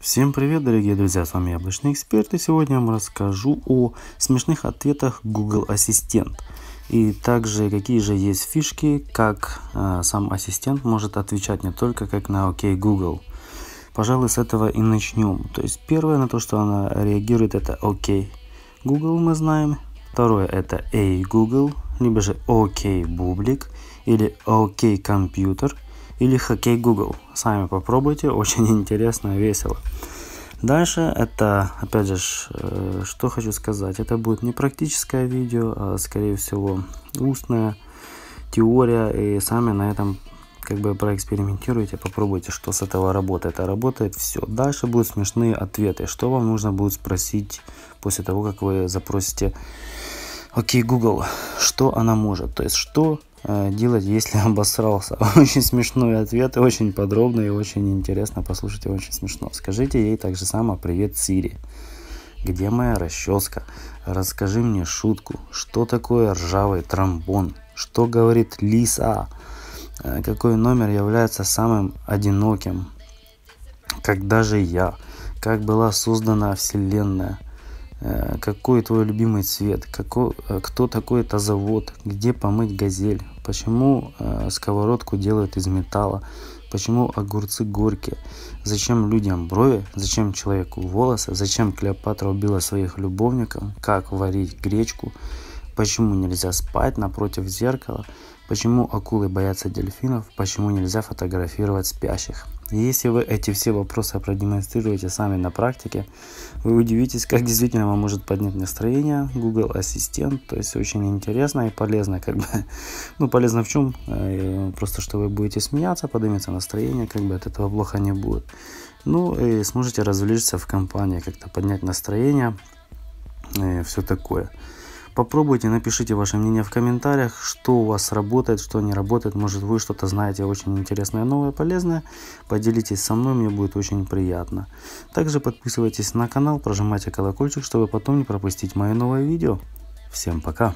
Всем привет, дорогие друзья, с вами Яблочный Эксперт, и сегодня я вам расскажу о смешных ответах Google Ассистент, и также какие же есть фишки, как э, сам ассистент может отвечать не только как на «Окей, Google». Пожалуй, с этого и начнем. То есть первое, на то, что она реагирует, это «Окей, Google» мы знаем. Второе – это «Эй, Google», либо же «Окей, Бублик» или «Окей, Компьютер» или хоккей Google. Сами попробуйте, очень интересно и весело. Дальше это, опять же, э, что хочу сказать, это будет не практическое видео, а скорее всего устная теория, и сами на этом как бы проэкспериментируйте, попробуйте, что с этого работает. А работает все. Дальше будут смешные ответы, что вам нужно будет спросить после того, как вы запросите «Окей, Google, что она может?» То есть, что Э, делать, если обосрался? Очень смешной ответ, очень подробно и очень интересно послушать, и очень смешно. Скажите ей так же само «Привет, Сири». Где моя расческа? Расскажи мне шутку. Что такое ржавый тромбон? Что говорит лиса? Э, какой номер является самым одиноким? Когда же я? Как была создана Вселенная? какой твой любимый цвет, како, э, кто такой это завод, где помыть газель, почему э, сковородку делают из металла, почему огурцы горькие, зачем людям брови, зачем человеку волосы, зачем Клеопатра убила своих любовников, как варить гречку, Почему нельзя спать напротив зеркала? Почему акулы боятся дельфинов? Почему нельзя фотографировать спящих? если вы эти все вопросы продемонстрируете сами на практике, вы удивитесь, как действительно вам может поднять настроение Google Ассистент. То есть очень интересно и полезно, как бы, ну полезно в чем? Э, просто что вы будете смеяться, поднимется настроение, как бы от этого плохо не будет. Ну и сможете развлечься в компании, как-то поднять настроение, и э, все такое. Попробуйте, напишите ваше мнение в комментариях, что у вас работает, что не работает. Может вы что-то знаете очень интересное, новое, полезное. Поделитесь со мной, мне будет очень приятно. Также подписывайтесь на канал, прожимайте колокольчик, чтобы потом не пропустить мое новое видео. Всем пока!